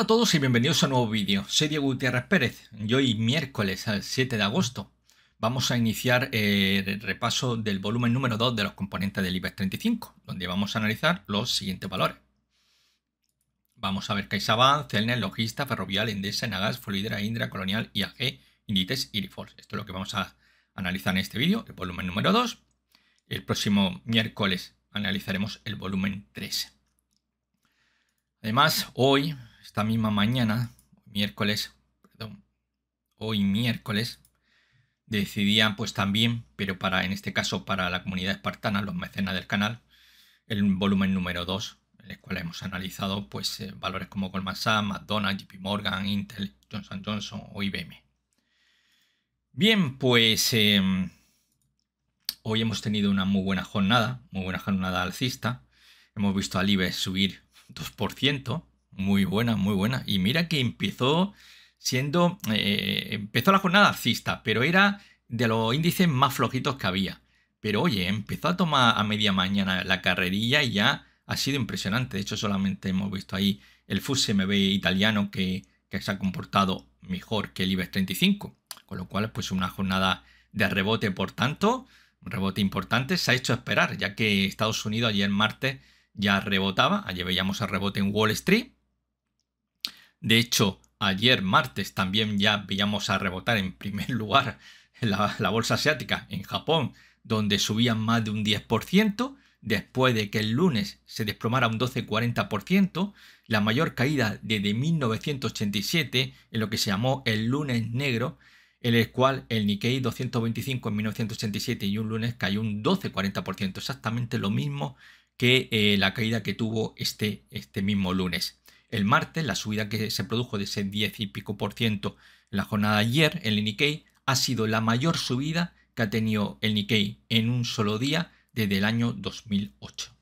Hola a todos y bienvenidos a un nuevo vídeo. Soy Diego Gutiérrez Pérez y hoy miércoles al 7 de agosto vamos a iniciar eh, el repaso del volumen número 2 de los componentes del IBEX 35, donde vamos a analizar los siguientes valores. Vamos a ver CaixaBank, Celner, Logista, Ferrovial, Endesa, Nagas, Folidera, Indra, Colonial, IAG, Indites y Esto es lo que vamos a analizar en este vídeo, el volumen número 2. El próximo miércoles analizaremos el volumen 3. Además, hoy esta misma mañana, miércoles, hoy miércoles, decidían pues también, pero para en este caso para la comunidad espartana, los mecenas del canal, el volumen número 2, en el cual hemos analizado pues eh, valores como Goldman Sachs, McDonald's, JP Morgan, Intel, Johnson Johnson o IBM. Bien, pues em, hoy hemos tenido una muy buena jornada, muy buena jornada alcista. Hemos visto al IBEX subir 2%, muy buena, muy buena. Y mira que empezó siendo. Eh, empezó la jornada alcista, pero era de los índices más flojitos que había. Pero oye, empezó a tomar a media mañana la carrerilla y ya ha sido impresionante. De hecho, solamente hemos visto ahí el FUS MB italiano que, que se ha comportado mejor que el IBEX 35. Con lo cual, pues una jornada de rebote, por tanto, un rebote importante, se ha hecho esperar, ya que Estados Unidos ayer martes ya rebotaba. Ayer veíamos el rebote en Wall Street de hecho, ayer martes también ya veíamos a rebotar en primer lugar la, bolsa asiática en Japón, donde subían más de un 10%, después de que el lunes se desplomara un 12,40%, la mayor caída desde 1987 en lo que se llamó el lunes negro, en el cual el Nikkei 225 en 1987 y un lunes cayó un 12,40%, exactamente lo mismo que eh, la caída que tuvo este, este mismo lunes. El martes, la subida que se produjo de ese 10 y pico por ciento en la jornada ayer, el Nikkei, ha sido la mayor subida que ha tenido el Nikkei en un solo día desde el año 2008.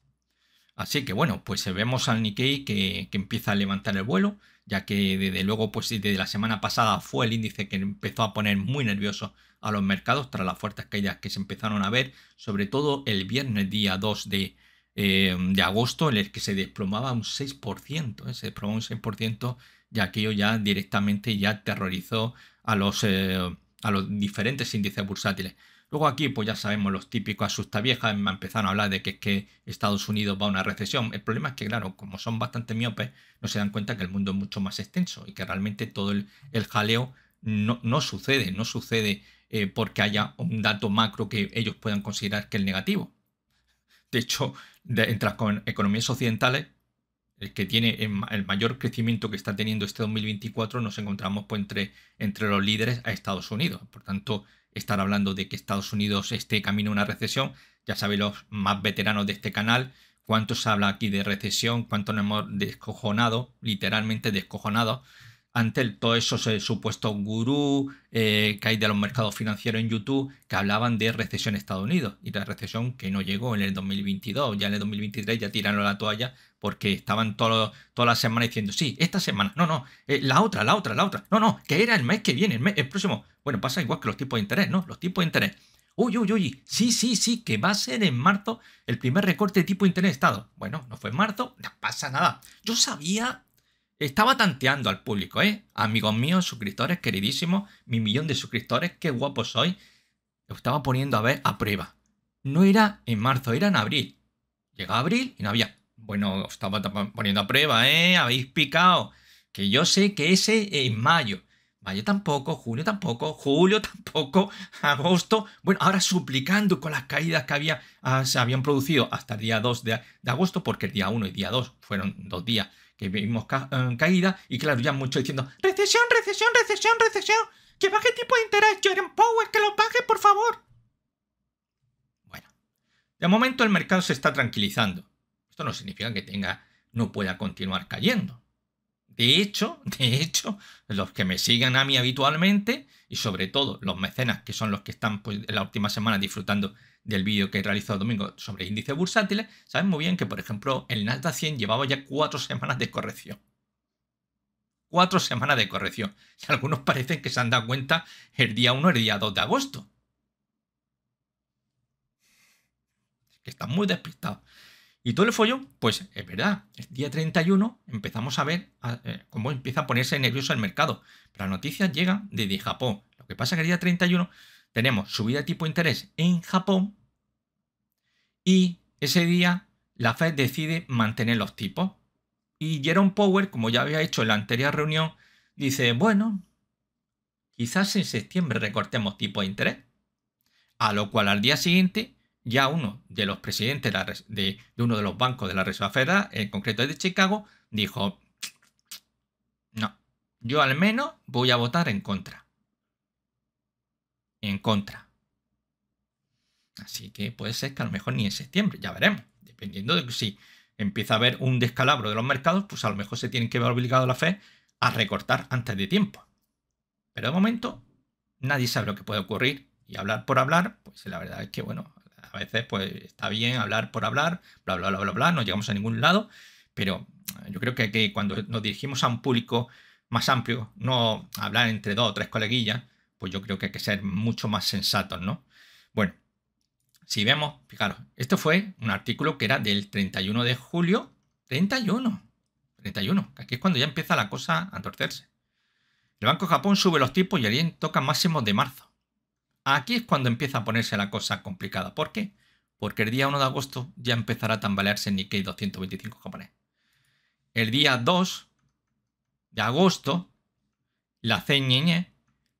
Así que bueno, pues vemos al Nikkei que, que empieza a levantar el vuelo, ya que desde luego, pues desde la semana pasada fue el índice que empezó a poner muy nervioso a los mercados tras las fuertes caídas que se empezaron a ver, sobre todo el viernes día 2 de, eh, de agosto en el que se desplomaba un 6%, ¿eh? se desplomaba un 6% y aquello ya directamente ya aterrorizó a los, eh, a los diferentes índices bursátiles. Luego aquí, pues ya sabemos, los típicos asustaviejas empezaron a hablar de que es que Estados Unidos va a una recesión. El problema es que, claro, como son bastante miopes, no se dan cuenta que el mundo es mucho más extenso y que realmente todo el, jaleo no, no, sucede, no sucede porque haya un dato macro que ellos puedan considerar que es negativo. De hecho, entre las economías occidentales, el eh, que tiene el mayor crecimiento que está teniendo este 2024, nos encontramos pues, entre, entre los líderes a Estados Unidos. Por tanto, estar hablando de que Estados Unidos esté camino a una recesión, ya sabéis los más veteranos de este canal, cuánto se habla aquí de recesión, cuánto nos hemos descojonado, literalmente descojonado, ante todos esos supuestos gurú eh, que hay de los mercados financieros en YouTube que hablaban de recesión en Estados Unidos y la recesión que no llegó en el 2022, ya en el 2023 ya tiraron la toalla porque estaban todas las semanas diciendo, sí, esta semana, no, no, eh, la otra, la otra, la otra, no, no, que era el mes que viene, el, el próximo. Bueno, pasa igual que los tipos de interés, ¿no? Los tipos de interés. Uy, uy, uy, sí, sí, sí, que va a ser en marzo el primer recorte de tipo de interés de Estado. Bueno, no fue en marzo, no pasa nada. Yo sabía estaba tanteando al público, ¿eh? Amigos míos, suscriptores, queridísimos, mi millón de suscriptores, qué guapo soy. Lo estaba poniendo a ver a prueba. No era en marzo, era en abril. Llega abril y no había. Bueno, os estaba poniendo a prueba, ¿eh? Habéis picado. Que yo sé que ese es mayo. Mayo tampoco, julio tampoco, julio tampoco, agosto. Bueno, ahora suplicando con las caídas que había, ah, se habían producido hasta el día 2 de, de agosto, porque el día 1 y día 2 fueron dos días que vimos eh, caída, y claro, ya mucho diciendo, recesión, recesión, recesión, recesión, que baje tipo de interés, Jerome Powell, que lo baje, por favor. Bueno, de momento el mercado se está tranquilizando. Esto no significa que tenga, no pueda continuar cayendo. De hecho, de hecho, los que me sigan a mí habitualmente, y sobre todo los mecenas, que son los que están pues, en la última semana disfrutando del vídeo que he realizado domingo sobre índices bursátiles, saben muy bien que, por ejemplo, el Nasdaq 100 llevaba ya cuatro semanas de corrección. Cuatro semanas de corrección. Y algunos parecen que se han dado cuenta el día 1 el día 2 de agosto. Que están muy despistados. ¿Y todo el follón? Pues es verdad, el día 31 empezamos a ver eh, cómo empieza a ponerse nervioso el mercado. Pero las noticias llegan desde Japón. Lo que pasa es que el día 31 tenemos subida de tipo de interés en Japón y ese día la Fed decide mantener los tipos. Y Jerome Power, como ya había hecho en la anterior reunión, dice, bueno, quizás en septiembre recortemos tipo de interés. A lo cual al día siguiente ya uno de los presidentes de, uno de los bancos de la Reserva Federal, en concreto de Chicago, dijo, no, yo al menos voy a votar en contra en contra. Así que puede ser que a lo mejor ni en septiembre, ya veremos. Dependiendo de que si empieza a haber un descalabro de los mercados, pues a lo mejor se tiene que ver obligado la fe a recortar antes de tiempo. Pero de momento nadie sabe lo que puede ocurrir. Y hablar por hablar, pues la verdad es que, bueno, a veces pues está bien hablar por hablar, bla, bla, bla, bla, bla, no llegamos a ningún lado. Pero yo creo que, que cuando nos dirigimos a un público más amplio, no hablar entre dos o tres coleguillas, pues yo creo que hay que ser mucho más sensatos, ¿no? Bueno, si vemos, fijaros, esto fue un artículo que era del 31 de julio, 31, 31, que aquí es cuando ya empieza la cosa a torcerse. El Banco de Japón sube los tipos y el toca máximos de marzo. Aquí es cuando empieza a ponerse la cosa complicada. ¿Por qué? Porque el día 1 de agosto ya empezará a tambalearse el Nikkei 225 japonés. El día 2 de agosto, la CNNE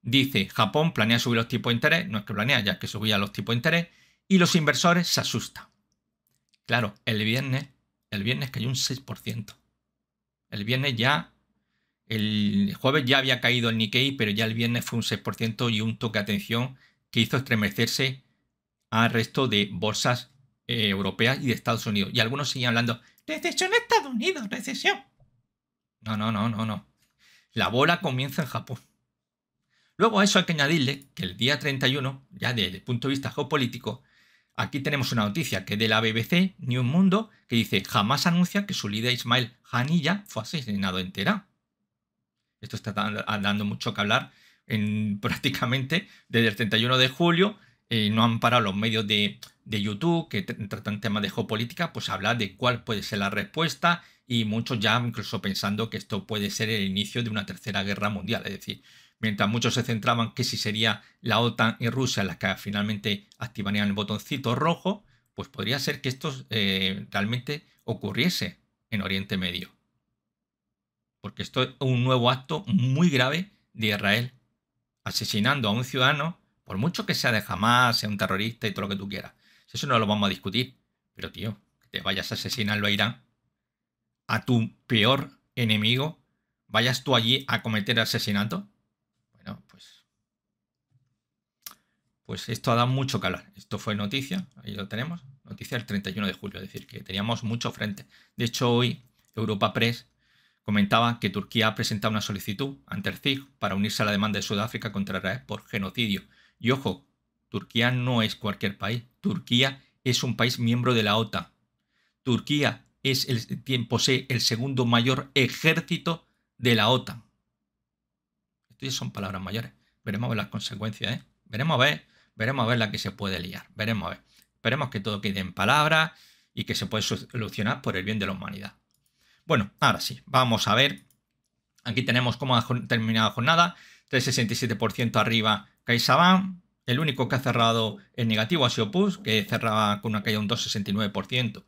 Dice, Japón planea subir los tipos de interés, no es que planea, ya es que subía los tipos de interés, y los inversores se asustan. Claro, el viernes, el viernes cayó un 6%. El viernes ya, el jueves ya había caído el Nikkei, pero ya el viernes fue un 6% y un toque de atención que hizo estremecerse al resto de bolsas eh, europeas y de Estados Unidos. Y algunos siguen hablando, recesión Estados Unidos, recesión. No, no, no, no, no. La bola comienza en Japón. Luego a eso hay que añadirle que el día 31, ya desde el punto de vista geopolítico, aquí tenemos una noticia que es de la BBC, New Mundo, que dice jamás anuncia que su líder Ismael Hanilla fue asesinado entera. Esto está dando mucho que hablar en, prácticamente desde el 31 de julio. Eh, no han parado los medios de, de YouTube que tratan temas de geopolítica, pues hablar de cuál puede ser la respuesta y muchos ya incluso pensando que esto puede ser el inicio de una tercera guerra mundial. Es decir, mientras muchos se centraban que si sería la OTAN y Rusia las que finalmente activarían el botoncito rojo, pues podría ser que esto eh, realmente ocurriese en Oriente Medio. Porque esto es un nuevo acto muy grave de Israel, asesinando a un ciudadano, por mucho que sea de Hamas, sea un terrorista y todo lo que tú quieras. Eso no lo vamos a discutir. Pero tío, que te vayas a asesinarlo a Irán, a tu peor enemigo, vayas tú allí a cometer asesinato. pues esto ha dado mucho calor. Esto fue noticia, ahí lo tenemos, noticia del 31 de julio, es decir, que teníamos mucho frente. De hecho, hoy Europa Press comentaba que Turquía ha presentado una solicitud ante el CIG para unirse a la demanda de Sudáfrica contra Israel por genocidio. Y ojo, Turquía no es cualquier país, Turquía es un país miembro de la OTAN. Turquía es el, posee el segundo mayor ejército de la OTAN. Estas son palabras mayores. Veremos las consecuencias, ¿eh? Veremos a ver Veremos a ver la que se puede liar. Veremos a ver. Esperemos que todo quede en palabras y que se puede solucionar por el bien de la humanidad. Bueno, ahora sí, vamos a ver. Aquí tenemos cómo ha terminado la jornada. 3,67% arriba CaixaBank. El único que ha cerrado en negativo ha sido PUS, que cerraba con una caída un 2,69%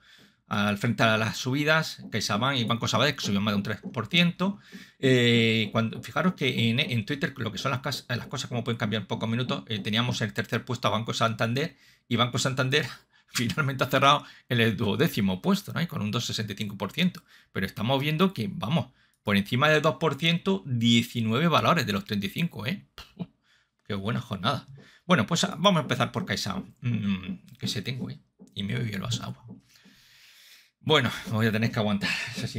al frente a las subidas, CaixaBank y Banco Sabadell, que subió más de un 3%. Eh, cuando, fijaros que en, Twitter, lo que son las, cosas, como pueden cambiar en pocos minutos, eh, teníamos el tercer puesto a Banco Santander y Banco Santander finalmente ha cerrado en el duodécimo puesto, ¿no? y con un 2,65%. Pero estamos viendo que, vamos, por encima del 2%, 19 valores de los 35, ¿eh? ¡Qué buena jornada! Bueno, pues vamos a empezar por CaixaBank, ¿Qué mm, que se tengo, ¿eh? Y me bebió los aguas. Bueno, voy a tener que aguantar.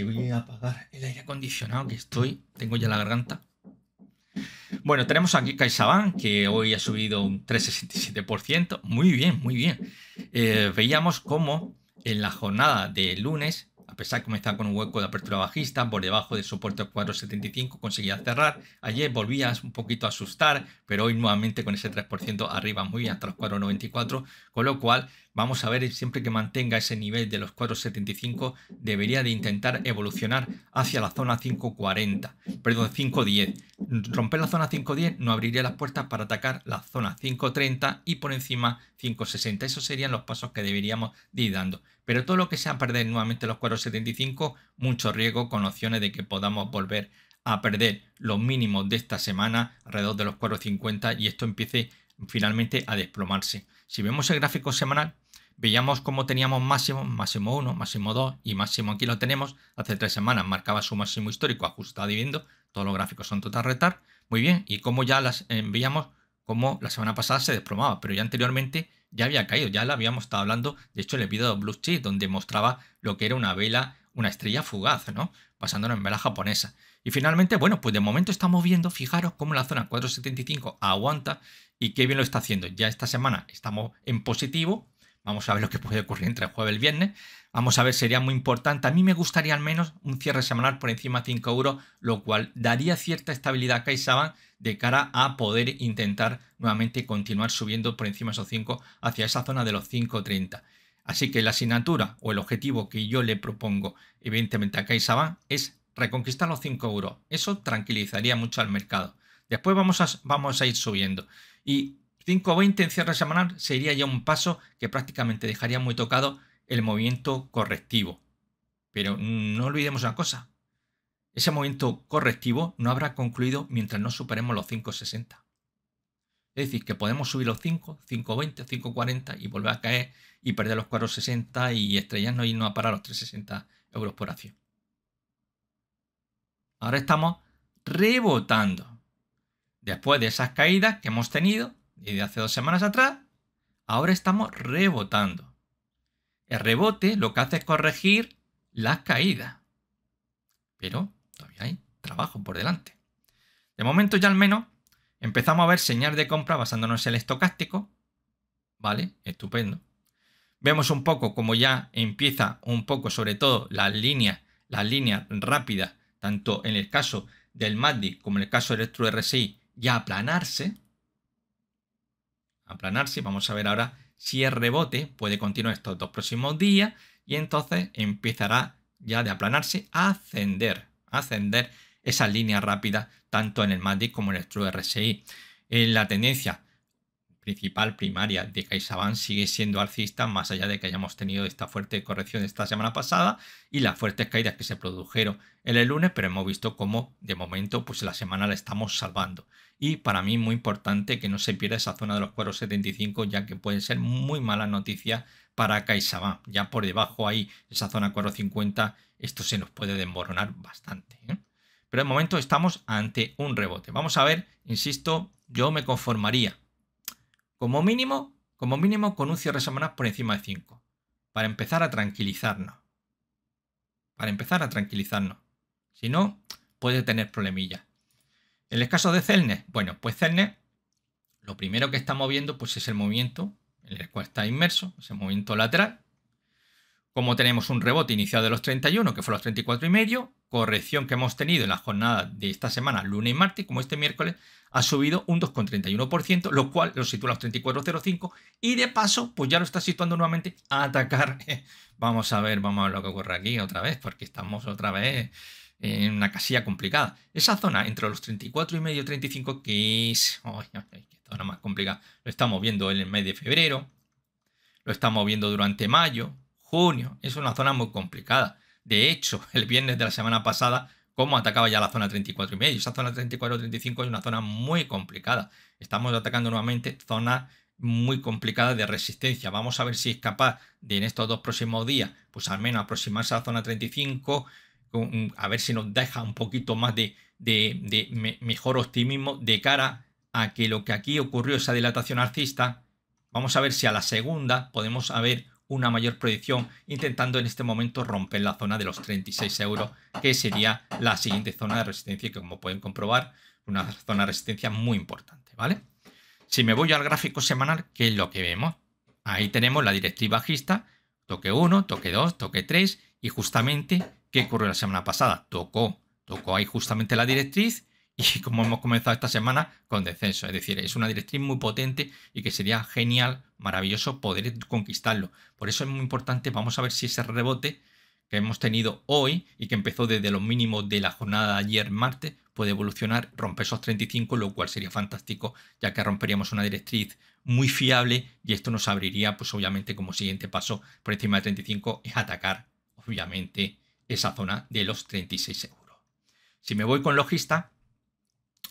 voy a apagar el aire acondicionado que estoy. Tengo ya la garganta. Bueno, tenemos aquí CaixaBank, que hoy ha subido un 3,67%. Muy bien, muy bien. Eh, veíamos cómo en la jornada de lunes, a pesar de comenzar con un hueco de apertura bajista, por debajo del soporte 4,75 conseguía cerrar. Ayer volvías un poquito a asustar, pero hoy nuevamente con ese 3% arriba, muy bien, hasta los 4,94, con lo cual Vamos a ver, siempre que mantenga ese nivel de los 4.75, debería de intentar evolucionar hacia la zona 5.40, perdón, 5.10. Romper la zona 5.10 no abriría las puertas para atacar la zona 5.30 y por encima 5.60. Esos serían los pasos que deberíamos ir dando. Pero todo lo que sea perder nuevamente los 4.75, mucho riesgo con opciones de que podamos volver a perder los mínimos de esta semana alrededor de los 4.50 y esto empiece finalmente a desplomarse. Si vemos el gráfico semanal, Veíamos cómo teníamos máximo, máximo 1, máximo 2 y máximo aquí lo tenemos. Hace tres semanas marcaba su máximo histórico ajustado y viendo. Todos los gráficos son total retar. Muy bien. Y como ya las eh, veíamos como la semana pasada se desplomaba, pero ya anteriormente ya había caído, ya la habíamos estado hablando, de hecho el he de Blue Chip, donde mostraba lo que era una vela, una estrella fugaz, ¿no? Basándonos en vela japonesa. Y finalmente, bueno, pues de momento estamos viendo, fijaros cómo la zona 475 aguanta y qué bien lo está haciendo. Ya esta semana estamos en positivo, Vamos a ver lo que puede ocurrir entre el jueves y el viernes. Vamos a ver, sería muy importante. A mí me gustaría al menos un cierre semanal por encima de 5 euros, lo cual daría cierta estabilidad a CaixaBank de cara a poder intentar nuevamente continuar subiendo por encima de esos 5 hacia esa zona de los 5.30. Así que la asignatura o el objetivo que yo le propongo, evidentemente, a CaixaBank es reconquistar los 5 euros. Eso tranquilizaría mucho al mercado. Después vamos a, vamos a ir subiendo. Y 5,20 20 en cierre semanal sería ya un paso que prácticamente dejaría muy tocado el movimiento correctivo. Pero no olvidemos una cosa. Ese movimiento correctivo no habrá concluido mientras no superemos los 5.60. Es decir, que podemos subir los 5, 5.20, 5.40 y volver a caer y perder los 4.60 y estrellarnos y irnos a parar los 3.60 euros por acción. Ahora estamos rebotando. Después de esas caídas que hemos tenido, desde hace dos semanas atrás, ahora estamos rebotando. El rebote lo que hace es corregir las caídas. Pero todavía hay trabajo por delante. De momento ya al menos empezamos a ver señal de compra basándonos en el estocástico. Vale, estupendo. Vemos un poco como ya empieza un poco sobre todo las líneas, las líneas rápidas, tanto en el caso del MACD como en el caso del True RSI, ya aplanarse aplanarse. Vamos a ver ahora si el rebote puede continuar estos dos próximos días y entonces empezará ya de aplanarse a ascender, a ascender esa línea rápida tanto en el MACD como en el True RSI. Eh, la tendencia principal primaria de CaixaBank sigue siendo alcista más allá de que hayamos tenido esta fuerte corrección esta semana pasada y las fuertes caídas que se produjeron en el lunes, pero hemos visto cómo de momento pues la semana la estamos salvando y para mí muy importante que no se pierda esa zona de los 75 ya que pueden ser muy malas noticias para CaixaBank. Ya por debajo ahí, esa zona 450, esto se nos puede desmoronar bastante. ¿eh? Pero de momento estamos ante un rebote. Vamos a ver, insisto, yo me conformaría como mínimo, como mínimo con un cierre semanal por encima de 5 para empezar a tranquilizarnos. Para empezar a tranquilizarnos. Si no, puede tener problemillas. En el caso de Celne, bueno, pues Celne, lo primero que está moviendo pues es el movimiento en el cual está inmerso, ese movimiento lateral. Como tenemos un rebote inicial de los 31, que fue los 34 y medio, corrección que hemos tenido en la jornada de esta semana, lunes y martes, como este miércoles, ha subido un 2,31%, lo cual lo sitúa a los 34,05 y de paso, pues ya lo está situando nuevamente a atacar. Vamos a ver, vamos a ver lo que ocurre aquí otra vez, porque estamos otra vez en una casilla complicada. Esa zona entre los 34 y medio 35 que es... Oh, zona más complicada! Lo estamos viendo en el mes de febrero, lo estamos viendo durante mayo, junio. Es una zona muy complicada. De hecho, el viernes de la semana pasada, como atacaba ya la zona 34 y medio. Esa zona 34-35 es una zona muy complicada. Estamos atacando nuevamente zona muy complicada de resistencia. Vamos a ver si es capaz de en estos dos próximos días, pues al menos aproximarse a la zona 35, a ver si nos deja un poquito más de, mejor optimismo de cara a que lo que aquí ocurrió, esa dilatación alcista, vamos a ver si a la segunda podemos haber una mayor proyección, intentando en este momento romper la zona de los 36 euros, que sería la siguiente zona de resistencia, que como pueden comprobar, una zona de resistencia muy importante, ¿vale? Si me voy al gráfico semanal, ¿qué es lo que vemos? Ahí tenemos la directriz bajista, toque 1, toque 2, toque 3, y justamente ¿Qué ocurrió la semana pasada? Tocó, tocó ahí justamente la directriz y como hemos comenzado esta semana con descenso. Es decir, es una directriz muy potente y que sería genial, maravilloso poder conquistarlo. Por eso es muy importante, vamos a ver si ese rebote que hemos tenido hoy y que empezó desde los mínimos de la jornada de ayer martes puede evolucionar, romper esos 35, lo cual sería fantástico, ya que romperíamos una directriz muy fiable y esto nos abriría, pues obviamente como siguiente paso por encima de 35 es atacar, obviamente, esa zona de los 36 euros. Si me voy con Logista,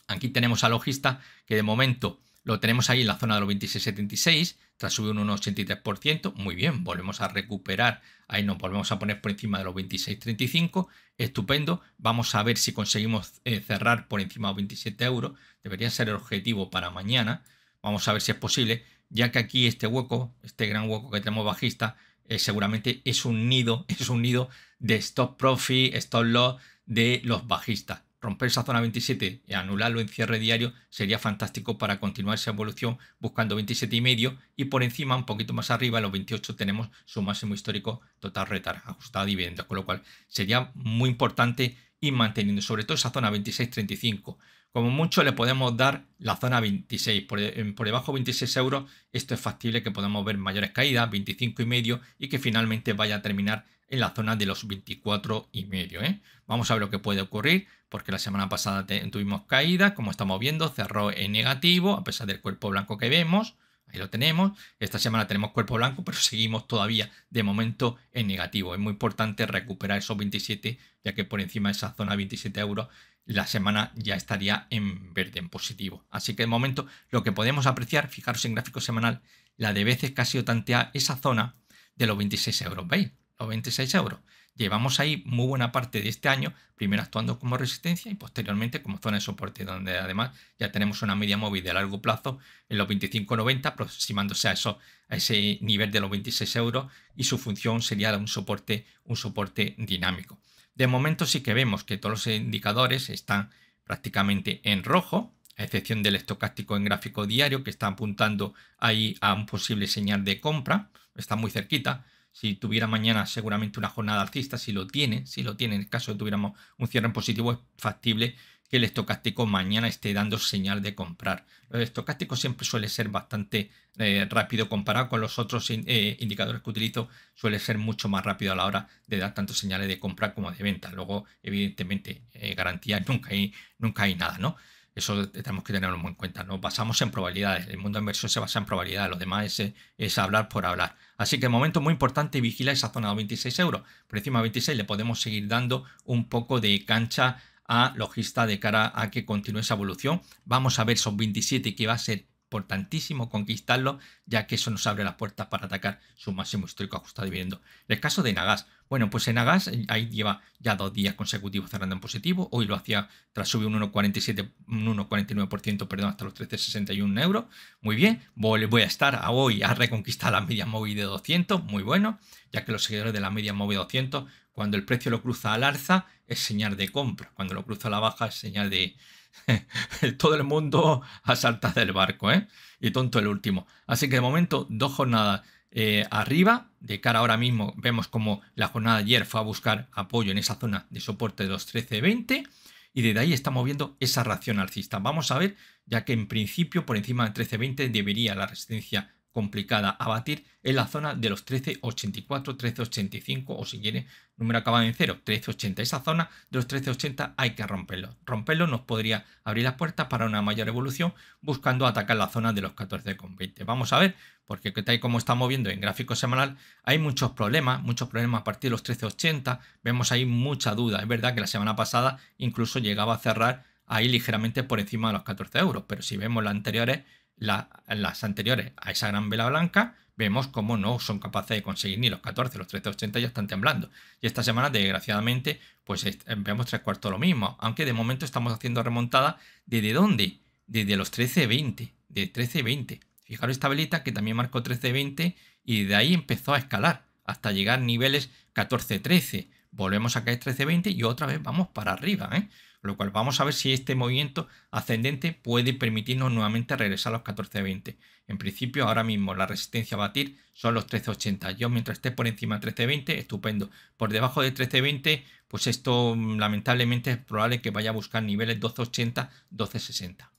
aquí tenemos a Logista que de momento lo tenemos ahí en la zona de los 26,76, tras subir un 83%, muy bien, volvemos a recuperar, ahí nos volvemos a poner por encima de los 26,35, estupendo, vamos a ver si conseguimos eh, cerrar por encima de los 27 euros, debería ser el objetivo para mañana, vamos a ver si es posible, ya que aquí este hueco, este gran hueco que tenemos bajista, eh, seguramente es un nido, es un nido de stop profit, stop loss de los bajistas. Romper esa zona 27 y anularlo en cierre diario sería fantástico para continuar esa evolución buscando 27 y medio y por encima, un poquito más arriba, los 28 tenemos su máximo histórico total retar ajustado a dividendos, con lo cual sería muy importante ir manteniendo sobre todo esa zona 26-35. Como mucho le podemos dar la zona 26. Por, debajo de 26 euros esto es factible que podamos ver mayores caídas, 25 y medio y que finalmente vaya a terminar en la zona de los 24 y medio. ¿eh? Vamos a ver lo que puede ocurrir porque la semana pasada tuvimos caídas, como estamos viendo, cerró en negativo a pesar del cuerpo blanco que vemos. Ahí lo tenemos. Esta semana tenemos cuerpo blanco, pero seguimos todavía de momento en negativo. Es muy importante recuperar esos 27, ya que por encima de esa zona 27 euros la semana ya estaría en verde, en positivo. Así que de momento lo que podemos apreciar, fijaros en gráfico semanal, la de veces que ha sido tanteada esa zona de los 26 euros, ¿veis? Los 26 euros. Llevamos ahí muy buena parte de este año, primero actuando como resistencia y posteriormente como zona de soporte, donde además ya tenemos una media móvil de largo plazo en los 25,90, aproximándose a, eso, a ese nivel de los 26 euros y su función sería un soporte, un soporte dinámico. De momento sí que vemos que todos los indicadores están prácticamente en rojo, a excepción del estocástico en gráfico diario que está apuntando ahí a un posible señal de compra, está muy cerquita. Si tuviera mañana seguramente una jornada alcista, si lo tiene, si lo tiene, en el caso de tuviéramos un cierre en positivo, es factible que el estocástico mañana esté dando señal de comprar. El estocástico siempre suele ser bastante eh, rápido comparado con los otros eh, indicadores que utilizo, suele ser mucho más rápido a la hora de dar tanto señales de compra como de venta. Luego, evidentemente, eh, garantías nunca hay, nunca hay nada, ¿no? Eso tenemos que tenerlo muy en cuenta. Nos basamos en probabilidades. El mundo de inversión se basa en probabilidades. Lo demás es, hablar por hablar. Así que momento muy importante, vigila esa zona de 26 euros. Por encima de 26 le podemos seguir dando un poco de cancha a Logista de cara a que continúe esa evolución. Vamos a ver son 27 que va a ser importantísimo conquistarlo, ya que eso nos abre las puertas para atacar su máximo histórico ajustado dividendo. El caso de Nagas. Bueno, pues en Nagas eh, ahí lleva ya dos días consecutivos cerrando en positivo. Hoy lo hacía tras subir un 1,47, un 1,49%, perdón, hasta los 13,61 euros. Muy bien. Voy, a estar a hoy a reconquistar la media móvil de 200. Muy bueno, ya que los seguidores de la media móvil 200, cuando el precio lo cruza al alza, es señal de compra. Cuando lo cruza a la baja, es señal de, todo el mundo a saltar del barco, ¿eh? Y tonto el último. Así que de momento, dos jornadas eh, arriba. De cara ahora mismo, vemos como la jornada ayer fue a buscar apoyo en esa zona de soporte de los 13.20. Y desde ahí estamos viendo esa ración alcista. Vamos a ver, ya que en principio por encima de 13.20 debería la resistencia complicada a batir en la zona de los 1384, 1385 o si quiere número acabado en 0, 1380. Esa zona de los 1380 hay que romperlo. Romperlo nos podría abrir las puertas para una mayor evolución buscando atacar la zona de los 14,20. Vamos a ver, porque tal y como estamos viendo en gráfico semanal, hay muchos problemas, muchos problemas a partir de los 1380. Vemos ahí mucha duda. Es verdad que la semana pasada incluso llegaba a cerrar ahí ligeramente por encima de los 14 euros, pero si vemos las anteriores las anteriores a esa gran vela blanca, vemos cómo no son capaces de conseguir ni los 14, los 13,80 ya están temblando. Y esta semana, desgraciadamente, pues vemos tres cuartos lo mismo, aunque de momento estamos haciendo remontada desde dónde? Desde los 13,20, de 13,20. Fijaros esta velita que también marcó 13,20 y de ahí empezó a escalar hasta llegar a niveles 14,13. Volvemos a caer 13,20 y otra vez vamos para arriba, ¿eh? lo cual vamos a ver si este movimiento ascendente puede permitirnos nuevamente regresar a los 14.20. En principio ahora mismo la resistencia a batir son los 13.80. Yo mientras esté por encima de 13.20, estupendo. Por debajo de 13.20, pues esto mm, lamentablemente es probable que vaya a buscar niveles 12.80, 12.60.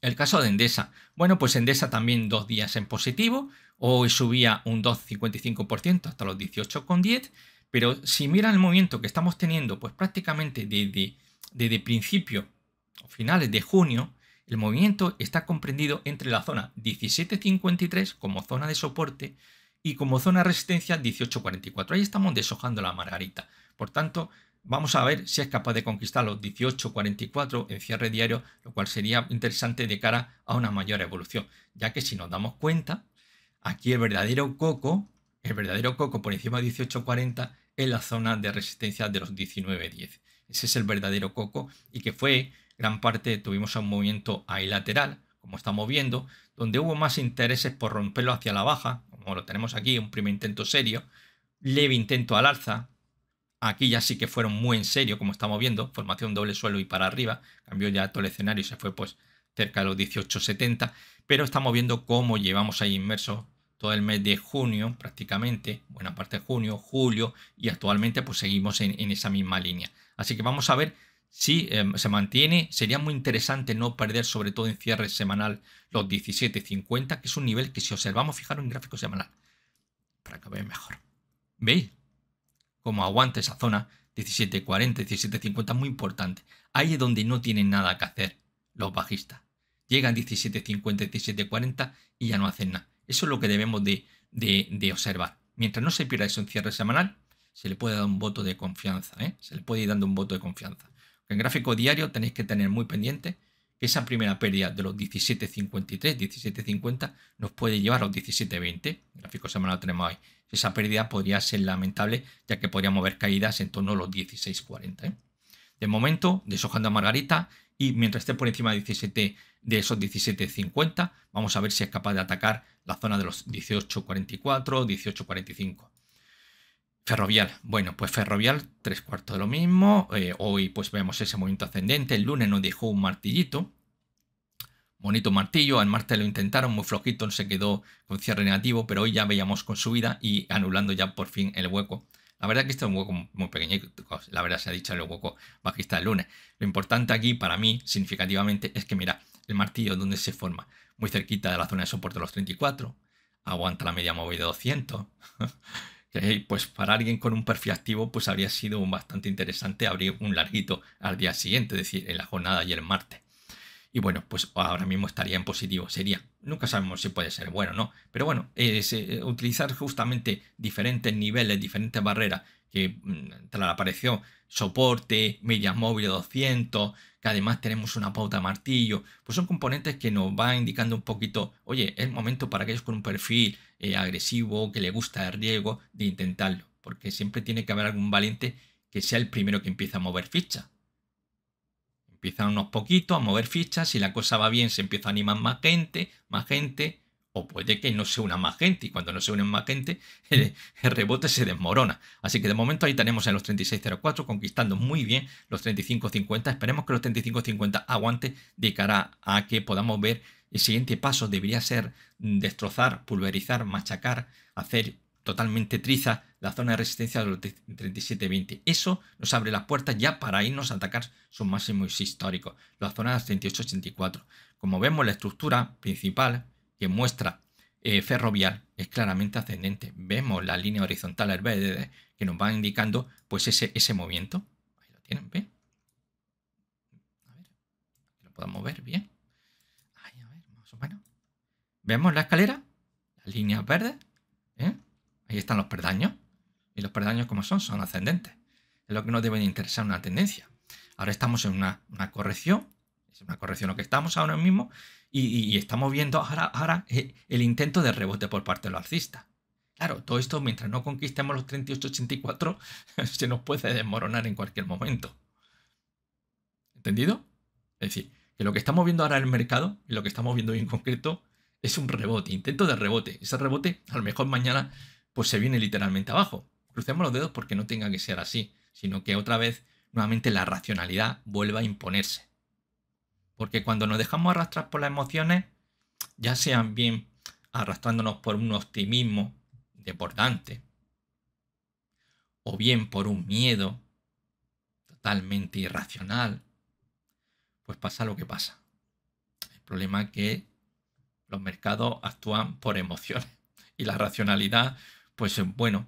El caso de Endesa. Bueno, pues Endesa también dos días en positivo. Hoy subía un 2,55% hasta los 18,10 pero si miran el movimiento que estamos teniendo, pues prácticamente desde, desde principio o finales de junio, el movimiento está comprendido entre la zona 1753 como zona de soporte y como zona de resistencia 1844. Ahí estamos deshojando la margarita. Por tanto, vamos a ver si es capaz de conquistar los 1844 en cierre diario, lo cual sería interesante de cara a una mayor evolución, ya que si nos damos cuenta, aquí el verdadero coco el verdadero coco por encima de 1840 en la zona de resistencia de los 1910. Ese es el verdadero coco y que fue gran parte, tuvimos un movimiento ahí lateral, como estamos viendo, donde hubo más intereses por romperlo hacia la baja, como lo tenemos aquí, un primer intento serio, leve intento al alza, aquí ya sí que fueron muy en serio, como estamos viendo, formación doble suelo y para arriba, cambió ya todo el escenario y se fue pues cerca de los 18.70, pero estamos viendo cómo llevamos ahí inmersos todo el mes de junio prácticamente, buena parte de junio, julio y actualmente pues seguimos en, esa misma línea. Así que vamos a ver si em, se mantiene. Sería muy interesante no perder sobre todo en cierre semanal los 17.50, que es un nivel que si observamos, fijaros en gráfico semanal, para que veáis mejor. ¿Veis? Como aguanta esa zona, 17.40, 17.50, muy importante. Ahí es donde no tienen nada que hacer los bajistas. Llegan 17.50, 17.40 y ya no hacen nada. Eso es lo que debemos de, observar. Mientras no se pierda ese cierre semanal, se le puede dar un voto de confianza, ¿eh? se le puede ir dando un voto de confianza. En gráfico diario tenéis que tener muy pendiente que esa primera pérdida de los 17.53, 17.50 nos puede llevar a los 17.20. Gráfico semanal tenemos ahí. Esa pérdida podría ser lamentable, ya que podríamos ver caídas en torno a los 16.40 de momento deshojando a Margarita y mientras esté por encima de 17 de esos 17.50 vamos a ver si es capaz de atacar la zona de los 18.44, 18.45. Ferrovial, bueno, pues Ferrovial, tres cuartos de lo mismo. Eh, hoy pues vemos ese movimiento ascendente. El lunes nos dejó un martillito. Bonito martillo. El martes lo intentaron, muy flojito, se quedó con cierre negativo, pero hoy ya veíamos con subida y anulando ya por fin el hueco. La verdad que este es un hueco muy pequeño, la verdad se ha dicho el hueco bajista del lunes. Lo importante aquí para mí, significativamente, es que mira, el martillo donde se forma, muy cerquita de la zona de soporte de los 34, aguanta la media móvil de 200. pues para alguien con un perfil activo pues habría sido bastante interesante abrir un larguito al día siguiente, es decir, en la jornada y el martes y bueno, pues ahora mismo estaría en positivo, sería, nunca sabemos si puede ser bueno o no, pero bueno, eh, utilizar justamente diferentes niveles, diferentes barreras, que mm, tras la aparición soporte, media móvil 200, que además tenemos una pauta martillo, pues son componentes que nos va indicando un poquito, oye, es momento para aquellos con un perfil eh, agresivo, que le gusta el riesgo, de intentarlo, porque siempre tiene que haber algún valiente que sea el primero que empiece a mover ficha. Empiezan unos poquitos a mover fichas, si la cosa va bien se empieza a animar más gente, más gente, o puede que no se una más gente, y cuando no se une más gente, el, rebote se desmorona. Así que de momento ahí tenemos en los 36.04 conquistando muy bien los 35.50. Esperemos que los 35.50 aguante de cara a que podamos ver el siguiente paso. Debería ser destrozar, pulverizar, machacar, hacer totalmente triza la zona de resistencia de los 37.20. Eso nos abre las puertas ya para irnos a atacar sus máximos históricos, la zona de 38.84. Como vemos, la estructura principal que muestra eh, ferrovial es claramente ascendente. Vemos la línea horizontal, el verde, que nos va indicando pues ese, ese movimiento. Ahí lo tienen, ¿ven? A ver, lo podamos ver bien. Ahí, a ver, más o menos. Vemos la escalera, las líneas verdes, ¿eh? Ahí están los perdaños. Y los perdaños, como son? Son ascendentes. Es lo que nos debe interesar interesar una tendencia. Ahora estamos en una, corrección. Es una corrección lo que estamos ahora mismo. Y, estamos viendo ahora, ahora eh, el, intento de rebote por parte de los alcistas. Claro, todo esto mientras no conquistemos los 38-84 se nos puede desmoronar en cualquier momento. ¿Entendido? Es decir, que lo que estamos viendo ahora en el mercado y lo que estamos viendo hoy en concreto es un rebote, intento de rebote. Ese rebote a lo mejor mañana pues se viene literalmente abajo. Crucemos los dedos porque no tenga que ser así, sino que otra vez, nuevamente, la racionalidad vuelva a imponerse. Porque cuando nos dejamos arrastrar por las emociones, ya sean bien arrastrándonos por un optimismo deportante, o bien por un miedo totalmente irracional, pues pasa lo que pasa. El problema es que los mercados actúan por emociones y la racionalidad pues eh, bueno,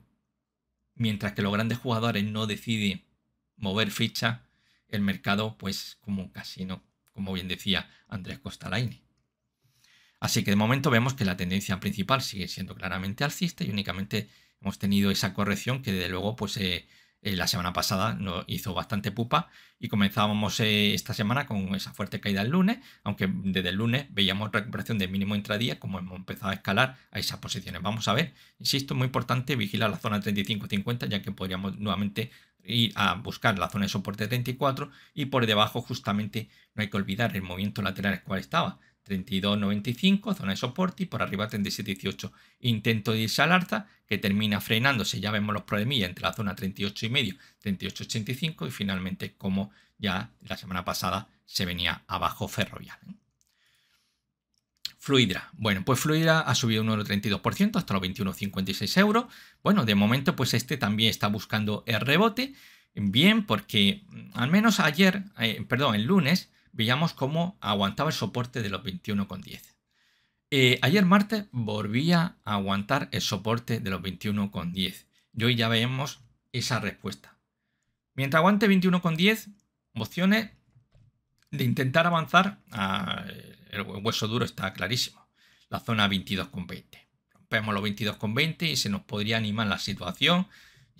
mientras que los grandes jugadores no deciden mover ficha, el mercado, pues como un casino, como bien decía Andrés Costalaini. Así que de momento vemos que la tendencia principal sigue siendo claramente alcista y únicamente hemos tenido esa corrección que desde luego pues eh, eh, la semana pasada no, hizo bastante pupa y comenzábamos eh, esta semana con esa fuerte caída el lunes, aunque desde el lunes veíamos recuperación de mínimo intradía como hemos empezado a escalar a esas posiciones. Vamos a ver, insisto, muy importante vigilar la zona 35-50 ya que podríamos nuevamente ir a buscar la zona de soporte 34 y por debajo justamente no hay que olvidar el movimiento lateral en el cual estaba. 32.95, zona de soporte y por arriba 37.18. Intento de irse al alza que termina frenándose, ya vemos los problemillas entre la zona 38.5, 38.85 y finalmente como ya la semana pasada se venía abajo ferrovial. ¿eh? Fluidra. Bueno, pues Fluidra ha subido un 1,32% hasta los 21,56 euros. Bueno, de momento pues este también está buscando el rebote. Bien, porque mm, al menos ayer, eh, perdón, el lunes veíamos cómo aguantaba el soporte de los 21,10. Eh, ayer martes volvía a aguantar el soporte de los 21,10 y hoy ya vemos esa respuesta. Mientras aguante 21,10, opciones de intentar avanzar, ah, el hueso duro está clarísimo, la zona 22,20. Rompemos los 22,20 y se nos podría animar la situación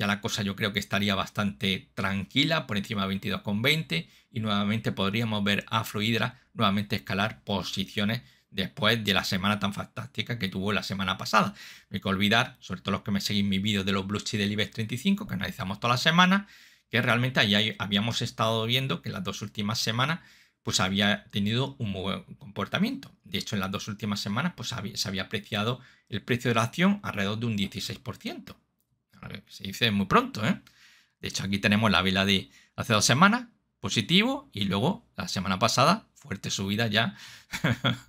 ya la cosa yo creo que estaría bastante tranquila por encima de 22,20 y nuevamente podríamos ver a Fluidra nuevamente escalar posiciones después de la semana tan fantástica que tuvo la semana pasada. No hay que olvidar, sobre todo los que me seguís mi vídeo de los Blue Chips del IBEX 35 que analizamos toda la semana, que realmente ahí habíamos estado viendo que en las dos últimas semanas pues había tenido un buen comportamiento. De hecho, en las dos últimas semanas pues se había apreciado el precio de la acción alrededor de un 16%. Pues se dice muy pronto, ¿eh? De hecho, aquí tenemos la vela de hace dos semanas, positivo, y luego la semana pasada, fuerte subida ya.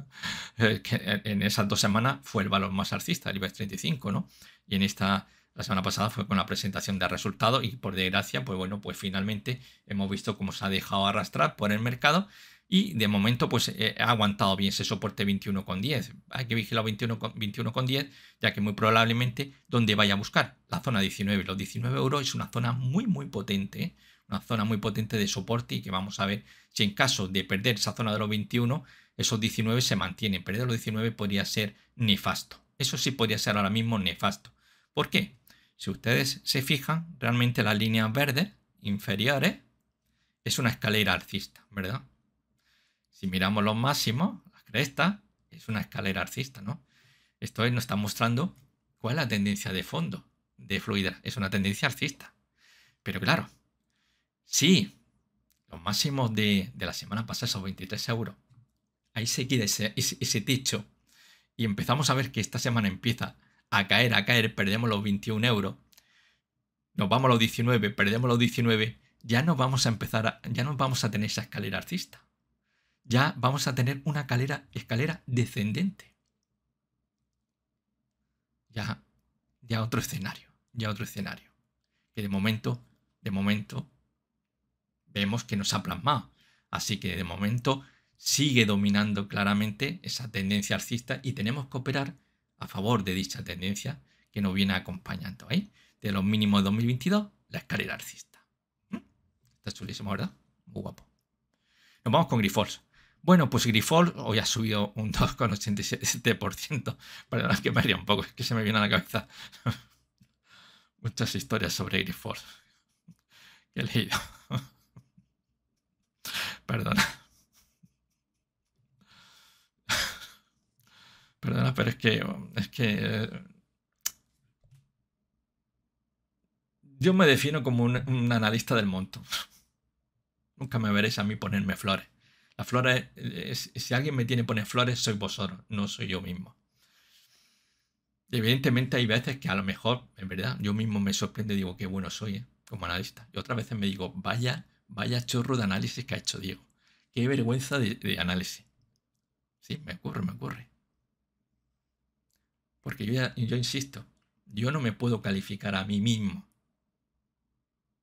en esas dos semanas fue el valor más alcista, el IBEX 35, ¿no? Y en esta, la semana pasada fue con la presentación de resultados y por desgracia, pues bueno, pues finalmente hemos visto cómo se ha dejado arrastrar por el mercado y de momento, pues eh, ha aguantado bien ese soporte 21,10. Hay que vigilar 21,10, ya que muy probablemente donde vaya a buscar la zona 19, los 19 euros, es una zona muy, muy potente. ¿eh? Una zona muy potente de soporte y que vamos a ver si en caso de perder esa zona de los 21, esos 19 se mantienen. Perder los 19 podría ser nefasto. Eso sí podría ser ahora mismo nefasto. ¿Por qué? Si ustedes se fijan, realmente las líneas verdes inferiores es una escalera alcista, ¿verdad? Si miramos los máximos, las cresta es una escalera arcista, ¿no? Esto nos está mostrando cuál es la tendencia de fondo de fluida. Es una tendencia arcista. Pero claro, si los máximos de, la semana pasada, son 23 euros, ahí se queda ese, techo y empezamos a ver que esta semana empieza a caer, a caer, perdemos los 21 euros, nos vamos a los 19, perdemos los 19, ya no vamos a empezar, ya no vamos a tener esa escalera artista ya vamos a tener una escalera, descendente. Ya, ya otro escenario, ya otro escenario. Que de momento, de momento, vemos que nos ha plasmado. Así que de momento sigue dominando claramente esa tendencia alcista y tenemos que operar a favor de dicha tendencia que nos viene acompañando ahí. De los mínimos de 2022, la escalera alcista. ¿Mm? Está chulísimo, ¿verdad? Muy guapo. Nos vamos con Grifols. Bueno, pues Grifol hoy ha subido un 2,87%. Para las que me haría un poco, es que se me viene a la cabeza muchas historias sobre Grifol que he leído. Perdona. Perdona, pero es que. Es que. Eh, yo me defino como un analista del monto. Nunca me veréis a mí ponerme flores la flora eh, es, si alguien me tiene pone flores, soy vosotros, no soy yo mismo. Evidentemente hay veces que a lo mejor, en verdad, yo mismo me sorprende y digo qué bueno soy eh, como analista. Y otras veces me digo, vaya, vaya chorro de análisis que ha hecho Diego. Qué vergüenza de, análisis. Sí, me ocurre, me ocurre. Porque yo, yo insisto, yo no me puedo calificar a mí mismo.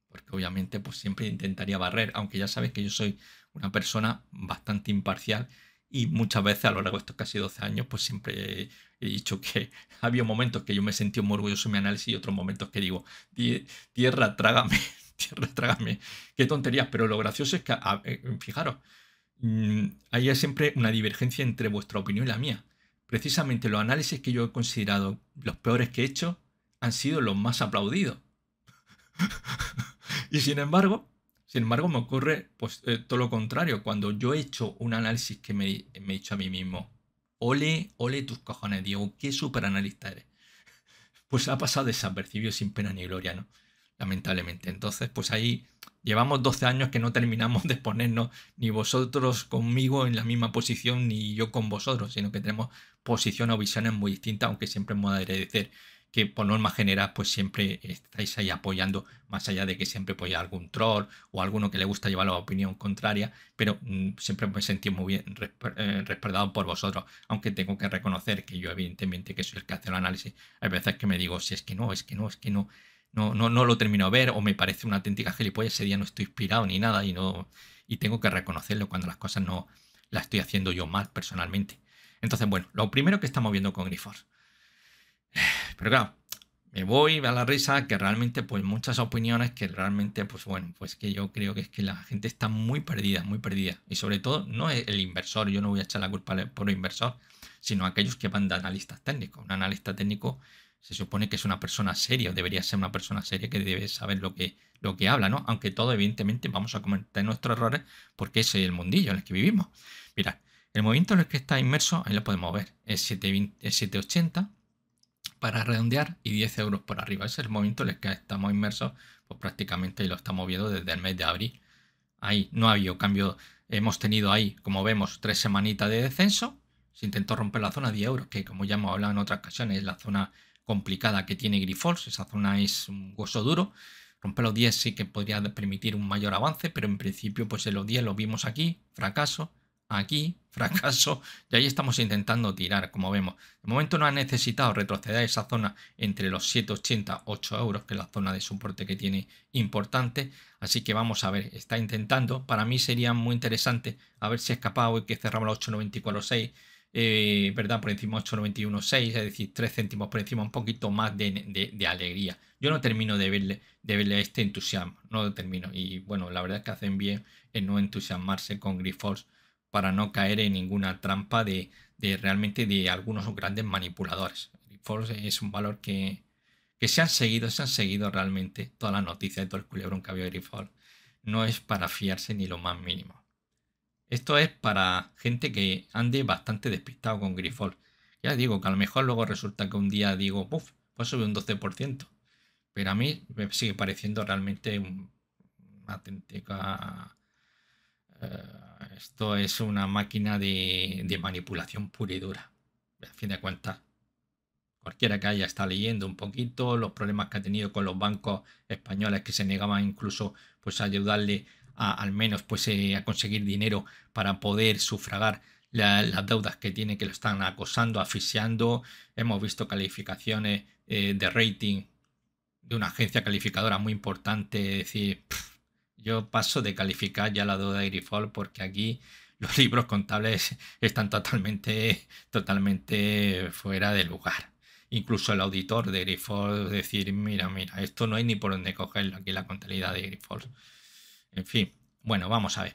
Porque obviamente pues siempre intentaría barrer, aunque ya sabes que yo soy una persona bastante imparcial y muchas veces a lo largo de estos casi 12 años, pues siempre he, dicho que había momentos que yo me sentí muy orgulloso de mi análisis y otros momentos que digo, tierra, trágame, tierra, trágame, qué tonterías, pero lo gracioso es que, eh, fijaros, mm, hay siempre una divergencia entre vuestra opinión y la mía. Precisamente los análisis que yo he considerado los peores que he hecho han sido los más aplaudidos. y sin embargo, sin embargo, me ocurre pues, eh, todo lo contrario. Cuando yo he hecho un análisis que me, he dicho a mí mismo, ole, ole tus cojones, digo qué superanalista eres. Pues ha pasado desapercibido sin pena ni gloria, ¿no? Lamentablemente. Entonces, pues ahí llevamos 12 años que no terminamos de ponernos ni vosotros conmigo en la misma posición, ni yo con vosotros, sino que tenemos posiciones o visiones muy distintas, aunque siempre modo de agradecer que por norma general pues siempre estáis ahí apoyando, más allá de que siempre apoya algún troll o alguno que le gusta llevar la opinión contraria, pero mm, siempre me sentí muy bien eh, respaldado por vosotros, aunque tengo que reconocer que yo evidentemente que soy el que hace el análisis, hay veces que me digo, si es que no, es que no, es que no, no, no, no lo termino de ver o me parece una auténtica gilipollas, ese día no estoy inspirado ni nada y, no, y tengo que reconocerlo cuando las cosas no las estoy haciendo yo mal personalmente. Entonces, bueno, lo primero que estamos viendo con Griforce pero claro, me voy a la risa que realmente pues muchas opiniones que realmente pues bueno, pues que yo creo que es que la gente está muy perdida, muy perdida. Y sobre todo no es el inversor, yo no voy a echar la culpa por el inversor, sino aquellos que van de analistas técnicos. Un analista técnico se supone que es una persona seria, o debería ser una persona seria que debe saber lo que, lo que habla, ¿no? Aunque todo evidentemente vamos a cometer nuestros errores porque ese es el mundillo en el que vivimos. Mira, el movimiento en el que está inmerso, ahí lo podemos ver, es 780 para redondear y 10 euros por arriba. es el momento en el que estamos inmersos, pues prácticamente lo estamos viendo desde el mes de abril. Ahí no ha habido cambio, hemos tenido ahí, como vemos, tres semanitas de descenso. Se intentó romper la zona 10 euros, que como ya hemos hablado en otras ocasiones, es la zona complicada que tiene Grifols, esa zona es un hueso duro. Romper los 10 sí que podría permitir un mayor avance, pero en principio pues en los 10 lo vimos aquí, fracaso, aquí, fracaso, y ahí estamos intentando tirar, como vemos. De momento no ha necesitado retroceder a esa zona entre los 788 8 euros, que es la zona de soporte que tiene importante. Así que vamos a ver, está intentando. Para mí sería muy interesante a ver si es capaz hoy que cerramos los 8,94,6. Eh, ¿verdad? Por encima 8,91,6, es decir, 3 céntimos por encima, un poquito más de, alegría. Yo no termino de verle, de verle este entusiasmo, no lo termino. Y bueno, la verdad es que hacen bien en no entusiasmarse con Grifols para no caer en ninguna trampa de, realmente de algunos grandes manipuladores. Grifols es un valor que, se han seguido, se han seguido realmente todas las noticias de todo el culebrón que había de No es para fiarse ni lo más mínimo. Esto es para gente que ande bastante despistado con Grifold. Ya digo que a lo mejor luego resulta que un día digo, puff, pues sube un 12%. Pero a mí me sigue pareciendo realmente Un auténtica... Eh, esto es una máquina de, manipulación pura y dura. A fin de cuentas, cualquiera que haya está leyendo un poquito los problemas que ha tenido con los bancos españoles que se negaban incluso pues a ayudarle al menos pues eh, a conseguir dinero para poder sufragar las deudas que tiene que lo están acosando asfixiando hemos visto calificaciones eh, de rating de una agencia calificadora muy importante es decir yo paso de calificar ya la duda de Grifol porque aquí los libros contables están totalmente, totalmente fuera de lugar. Incluso el auditor de Grifol decir, mira, mira, esto no hay ni por dónde cogerlo aquí la contabilidad de Grifol. En fin, bueno, vamos a ver.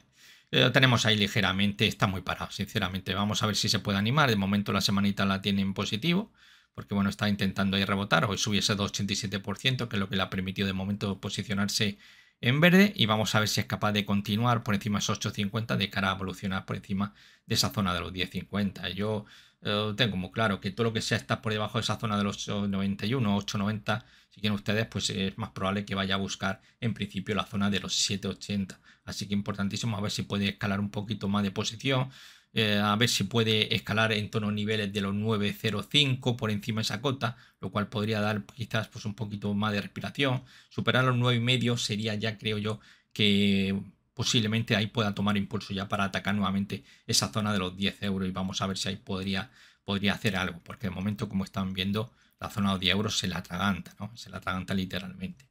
Eh, lo tenemos ahí ligeramente, está muy parado, sinceramente. Vamos a ver si se puede animar. De momento la semanita la tiene en positivo, porque bueno, está intentando ahí rebotar. Hoy subiese 87%, que es lo que le ha permitido de momento posicionarse en verde y vamos a ver si es capaz de continuar por encima de esos 850 de cara a evolucionar por encima de esa zona de los 1050. Yo eh, tengo muy claro que todo lo que sea está por debajo de esa zona de los 891, 890, si quieren ustedes, pues es más probable que vaya a buscar en principio la zona de los 780. Así que importantísimo a ver si puede escalar un poquito más de posición eh, a ver si puede escalar en tonos niveles de los 9.05 por encima de esa cota, lo cual podría dar quizás pues, un poquito más de respiración. Superar los 9.5 sería ya, creo yo, que posiblemente ahí pueda tomar impulso ya para atacar nuevamente esa zona de los 10 euros y vamos a ver si ahí podría, podría hacer algo, porque de momento, como están viendo, la zona de los 10 euros se la atraganta, ¿no? se la atraganta literalmente.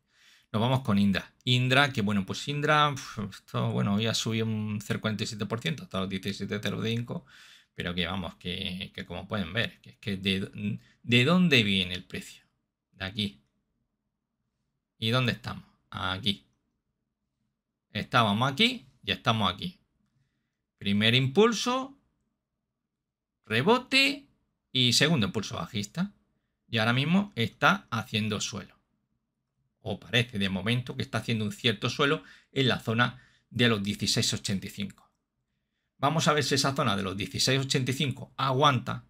Nos vamos con Indra. Indra, que bueno, pues Indra, esto, bueno, hoy ha subido un 0,47%, hasta los 17,05, pero que vamos, que, como pueden ver, que es que de, de dónde viene el precio. De aquí. ¿Y dónde estamos? Aquí. Estábamos aquí, ya estamos aquí. Primer impulso, rebote y segundo impulso bajista. Y ahora mismo está haciendo suelo o parece de momento que está haciendo un cierto suelo en la zona de los 1685. Vamos a ver si esa zona de los 1685 aguanta,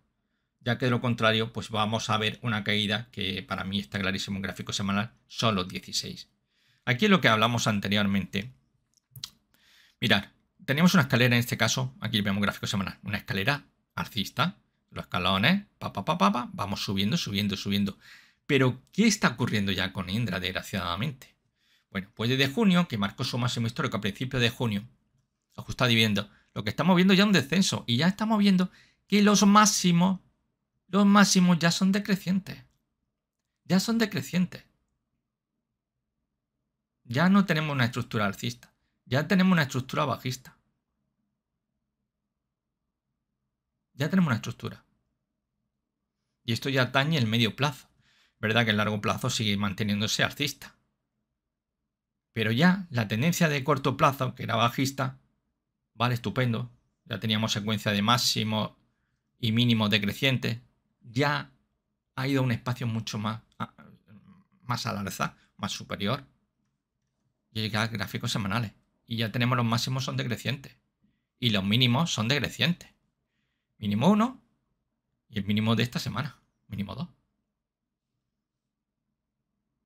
ya que de lo contrario, pues vamos a ver una caída que para mí está clarísimo en gráfico semanal, son los 16. Aquí es lo que hablamos anteriormente. Mirad, tenemos una escalera en este caso, aquí vemos gráfico semanal, una escalera arcista, los escalones, pa, vamos subiendo, subiendo, subiendo. Pero, ¿qué está ocurriendo ya con Indra, desgraciadamente? Bueno, pues desde junio, que marcó su máximo histórico a principios de junio, ajustado y viendo, lo que estamos viendo ya un descenso y ya estamos viendo que los máximos, los máximos ya son decrecientes. Ya son decrecientes. Ya no tenemos una estructura alcista, ya tenemos una estructura bajista. Ya tenemos una estructura. Y esto ya atañe el medio plazo verdad que en largo plazo sigue manteniéndose alcista. Pero ya la tendencia de corto plazo, que era bajista, vale estupendo. Ya teníamos secuencia de máximo y mínimo decreciente. Ya ha ido a un espacio mucho más, más al alza, más superior. Y llega a gráficos semanales. Y ya tenemos los máximos son decrecientes. Y los mínimos son decrecientes. Mínimo 1 y el mínimo de esta semana. Mínimo 2.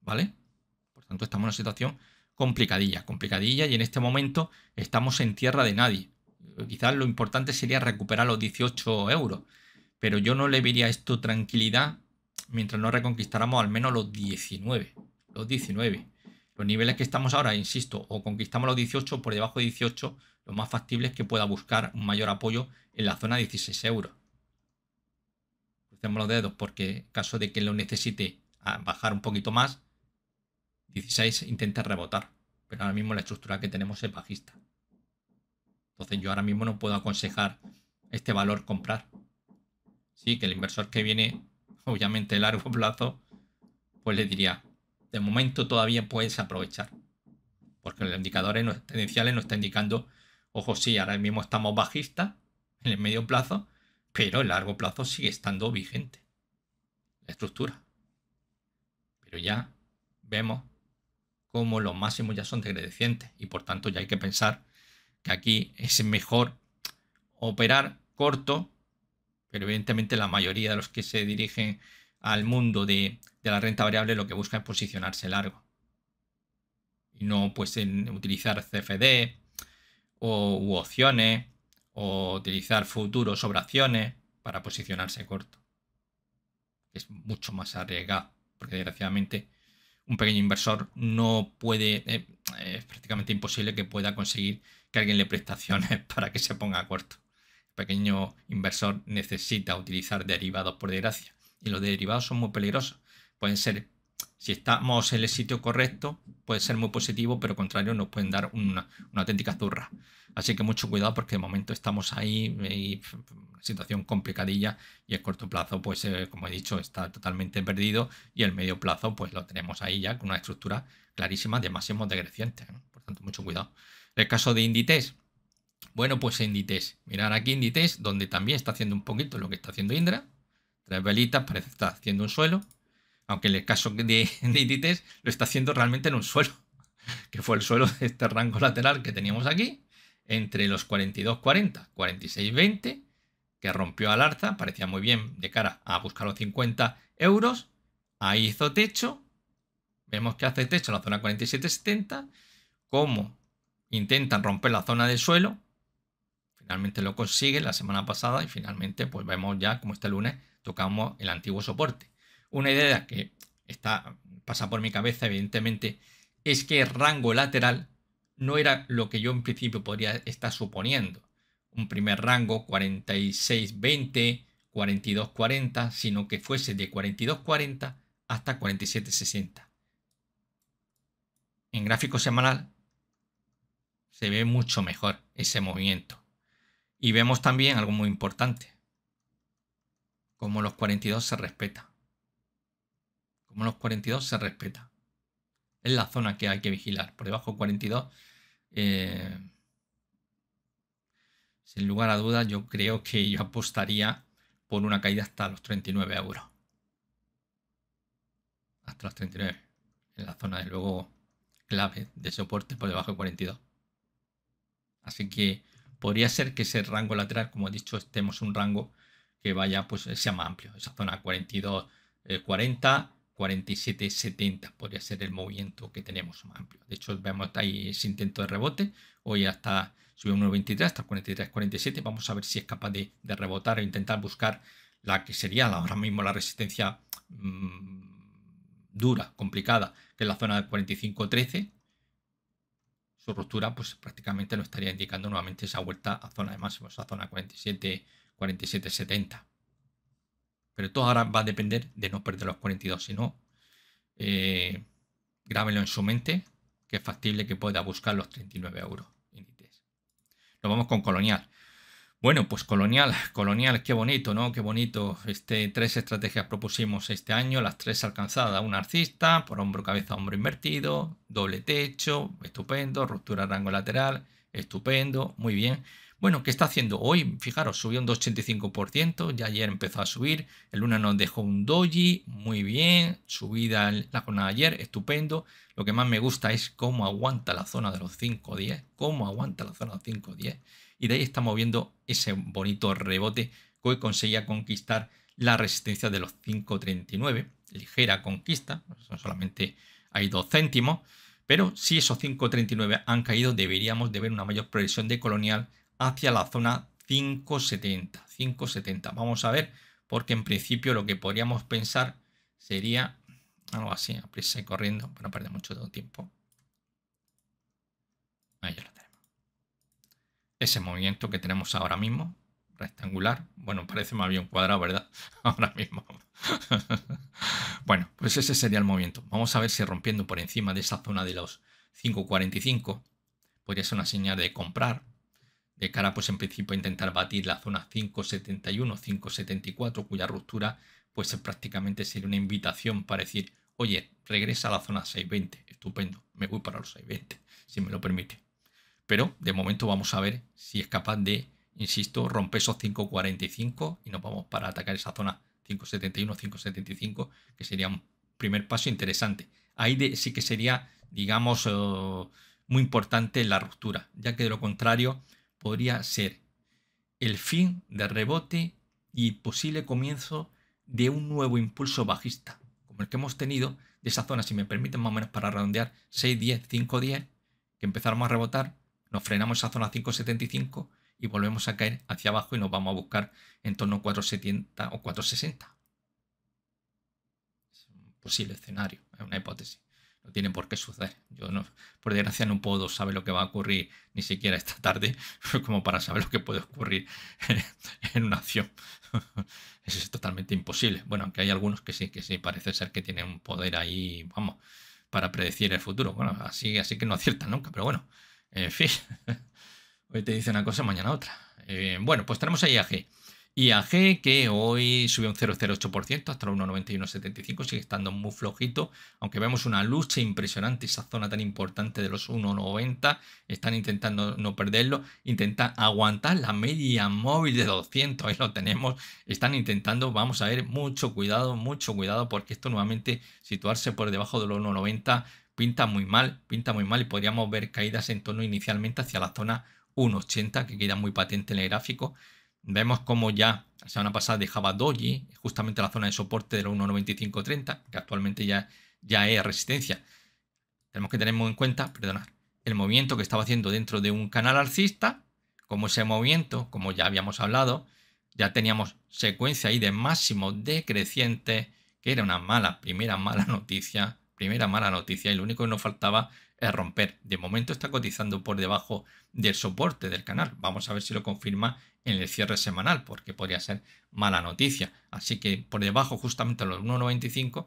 ¿vale? Por tanto, estamos en una situación complicadilla, complicadilla y en este momento estamos en tierra de nadie. Quizás lo importante sería recuperar los 18 euros, pero yo no le vería esto tranquilidad mientras no reconquistáramos al menos los 19, los 19. Los niveles que estamos ahora, insisto, o conquistamos los 18 por debajo de 18, lo más factible es que pueda buscar un mayor apoyo en la zona de 16 euros. Crucemos los dedos porque en caso de que lo necesite bajar un poquito más, 16 intenta rebotar, pero ahora mismo la estructura que tenemos es bajista. Entonces yo ahora mismo no puedo aconsejar este valor comprar. Sí, que el inversor que viene, obviamente a largo plazo, pues le diría, de momento todavía puedes aprovechar. Porque los indicadores tendenciales nos están indicando, ojo, sí, ahora mismo estamos bajistas en el medio plazo, pero el largo plazo sigue estando vigente. La estructura. Pero ya vemos como los máximos ya son decrecientes y por tanto ya hay que pensar que aquí es mejor operar corto, pero evidentemente la mayoría de los que se dirigen al mundo de, la renta variable lo que busca es posicionarse largo y no pues en utilizar CFD o, opciones o utilizar futuros sobre acciones para posicionarse corto. Es mucho más arriesgado porque desgraciadamente un pequeño inversor no puede, eh, es prácticamente imposible que pueda conseguir que alguien le prestaciones para que se ponga a corto. El pequeño inversor necesita utilizar derivados por desgracia y los derivados son muy peligrosos. Pueden ser si estamos en el sitio correcto, puede ser muy positivo, pero contrario nos pueden dar una, auténtica zurra. Así que mucho cuidado porque de momento estamos ahí, eh, y situación complicadilla y el corto plazo, pues eh, como he dicho, está totalmente perdido y el medio plazo, pues lo tenemos ahí ya con una estructura clarísima de máximos decrecientes. Por tanto, mucho cuidado. el caso de Inditex, bueno, pues Inditex, mirar aquí Inditex, donde también está haciendo un poquito lo que está haciendo Indra, tres velitas, parece que está haciendo un suelo aunque en el caso de, de lo está haciendo realmente en un suelo, que fue el suelo de este rango lateral que teníamos aquí, entre los 42.40 46,20 que rompió al arza. parecía muy bien de cara a buscar los 50 euros, ahí hizo techo, vemos que hace techo en la zona 47.70. como intentan romper la zona del suelo, finalmente lo consigue la semana pasada y finalmente pues vemos ya como este lunes tocamos el antiguo soporte. Una idea que está, pasa por mi cabeza, evidentemente, es que el rango lateral no era lo que yo en principio podría estar suponiendo. Un primer rango 46-20, 42-40, sino que fuese de 42-40 hasta 47-60. En gráfico semanal se ve mucho mejor ese movimiento. Y vemos también algo muy importante, como los 42 se respetan como los 42 se respeta. Es la zona que hay que vigilar. Por debajo de 42, eh, sin lugar a dudas, yo creo que yo apostaría por una caída hasta los 39 euros. Hasta los 39. En la zona de luego clave de soporte por debajo de 42. Así que podría ser que ese rango lateral, como he dicho, estemos un rango que vaya, pues sea más amplio. Esa zona 42, 40 47,70 podría ser el movimiento que tenemos más amplio. De hecho, vemos ahí ese intento de rebote. Hoy hasta subió 1.23 hasta 43-47. Vamos a ver si es capaz de, rebotar o intentar buscar la que sería ahora mismo la resistencia mm, dura, complicada, que es la zona de 45,13. Su ruptura, pues prácticamente lo estaría indicando nuevamente esa vuelta a zona de máximo, esa zona 47 47 pero todo ahora va a depender de no perder los 42, si no, eh, grábenlo en su mente, que es factible que pueda buscar los 39 euros e Nos vamos con Colonial. Bueno, pues Colonial, Colonial, qué bonito, ¿no? Qué bonito. Este, tres estrategias propusimos este año, las tres alcanzadas. Un arcista, por hombro, cabeza, hombro invertido, doble techo, estupendo, ruptura rango lateral, estupendo, muy bien. Bueno, ¿qué está haciendo hoy? Fijaros, subió un 2,85%, ya ayer empezó a subir, el lunes nos dejó un doji, muy bien, subida en la jornada de ayer, estupendo. Lo que más me gusta es cómo aguanta la zona de los 5,10, cómo aguanta la zona de los 5,10. Y de ahí estamos viendo ese bonito rebote que hoy conseguía conquistar la resistencia de los 5,39, ligera conquista, solamente hay dos céntimos, pero si esos 5,39 han caído deberíamos de ver una mayor progresión de colonial hacia la zona 570. 570. Vamos a ver, porque en principio lo que podríamos pensar sería algo así, a prisa y corriendo, para no perder mucho tiempo. Ahí lo tenemos. Ese movimiento que tenemos ahora mismo, rectangular. Bueno, parece más bien cuadrado, ¿verdad? Ahora mismo. bueno, pues ese sería el movimiento. Vamos a ver si rompiendo por encima de esa zona de los 5.45 podría ser una señal de comprar de cara pues en principio a intentar batir la zona 571-574 cuya ruptura pues prácticamente sería una invitación para decir oye regresa a la zona 620 estupendo me voy para los 620 si me lo permite pero de momento vamos a ver si es capaz de insisto romper esos 545 y nos vamos para atacar esa zona 571-575 que sería un primer paso interesante ahí de, sí que sería digamos eh, muy importante la ruptura ya que de lo contrario podría ser el fin de rebote y posible comienzo de un nuevo impulso bajista, como el que hemos tenido de esa zona, si me permiten más o menos para redondear, 6, 10, 5, 10, que empezamos a rebotar, nos frenamos esa zona 5,75 y volvemos a caer hacia abajo y nos vamos a buscar en torno a 4,70 o 4,60. Es un posible escenario, es una hipótesis. No tiene por qué suceder. Yo no, por desgracia no puedo saber lo que va a ocurrir ni siquiera esta tarde, como para saber lo que puede ocurrir en una acción. Eso es totalmente imposible. Bueno, aunque hay algunos que sí, que sí, parece ser que tienen un poder ahí, vamos, para predecir el futuro. Bueno, así, así que no aciertan nunca, pero bueno, en fin. Hoy te dice una cosa, mañana otra. Eh, bueno, pues tenemos a IAG. IAG, que hoy subió un 0,08% hasta el 1,9175, sigue estando muy flojito, aunque vemos una lucha impresionante, esa zona tan importante de los 1,90, están intentando no perderlo, intentan aguantar la media móvil de 200, ahí lo tenemos, están intentando, vamos a ver, mucho cuidado, mucho cuidado, porque esto nuevamente situarse por debajo de los 1,90 pinta muy mal, pinta muy mal y podríamos ver caídas en torno inicialmente hacia la zona 1,80, que queda muy patente en el gráfico, Vemos como ya la semana pasada dejaba Doji, justamente la zona de soporte de los 1.9530, que actualmente ya, ya es resistencia. Tenemos que tener en cuenta, perdonad, el movimiento que estaba haciendo dentro de un canal alcista, como ese movimiento, como ya habíamos hablado, ya teníamos secuencia ahí de máximo decreciente, que era una mala, primera mala noticia, primera mala noticia, y lo único que nos faltaba romper. De momento está cotizando por debajo del soporte del canal. Vamos a ver si lo confirma en el cierre semanal, porque podría ser mala noticia. Así que por debajo justamente a los 1,95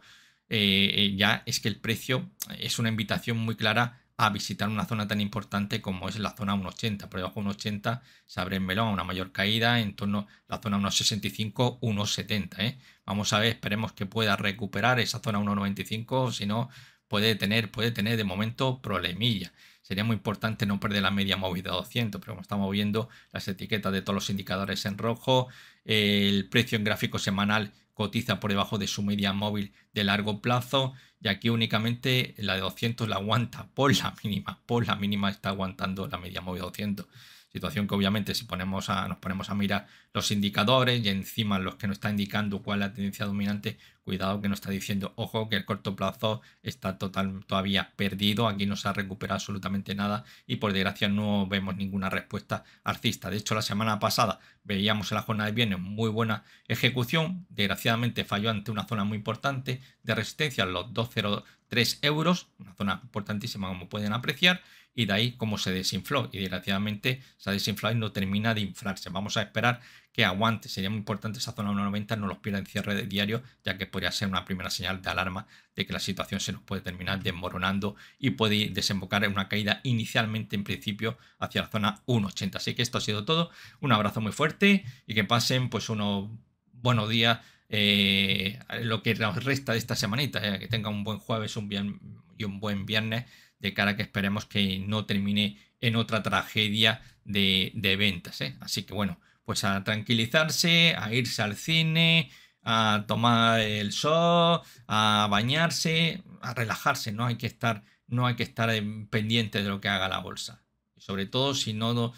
eh, ya es que el precio es una invitación muy clara a visitar una zona tan importante como es la zona 1,80. Por debajo de 1,80 se abre en melón a una mayor caída, en torno a la zona 1,65, 1,70. ¿eh? Vamos a ver, esperemos que pueda recuperar esa zona 1,95, si no, puede tener, puede tener de momento problemilla. Sería muy importante no perder la media móvil de 200, pero como estamos viendo las etiquetas de todos los indicadores en rojo, el precio en gráfico semanal cotiza por debajo de su media móvil de largo plazo y aquí únicamente la de 200 la aguanta por la mínima, por la mínima está aguantando la media móvil de 200. Situación que obviamente si ponemos a, nos ponemos a mirar los indicadores y encima los que nos está indicando cuál es la tendencia dominante, cuidado que nos está diciendo, ojo, que el corto plazo está total, todavía perdido, aquí no se ha recuperado absolutamente nada y por desgracia no vemos ninguna respuesta alcista. De hecho, la semana pasada veíamos en la jornada de viernes muy buena ejecución, desgraciadamente falló ante una zona muy importante de resistencia, los 203 euros, una zona importantísima como pueden apreciar, y de ahí cómo se desinfló. Y desgraciadamente se ha desinflado y no termina de inflarse. Vamos a esperar que aguante. Sería muy importante esa zona 1.90, no los pierda en cierre diario, ya que podría ser una primera señal de alarma de que la situación se nos puede terminar desmoronando y puede desembocar en una caída inicialmente en principio hacia la zona 1.80. Así que esto ha sido todo. Un abrazo muy fuerte y que pasen pues unos buenos días. Eh, lo que nos resta de esta semanita, eh, que tenga un buen jueves un bien, y un buen viernes de cara que esperemos que no termine en otra tragedia de, ventas. ¿eh? Así que bueno, pues a tranquilizarse, a irse al cine, a tomar el sol, a bañarse, a relajarse, no hay que estar, no hay que estar pendiente de lo que haga la bolsa. sobre todo si no,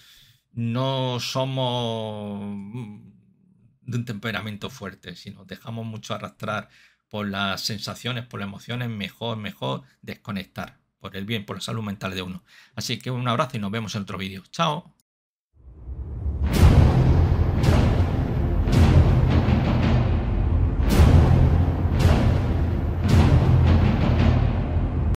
no somos de un temperamento fuerte, si nos dejamos mucho arrastrar por las sensaciones, por las emociones, mejor, mejor desconectar por el bien, por la salud mental de uno. Así que un abrazo y nos vemos en otro vídeo. Chao.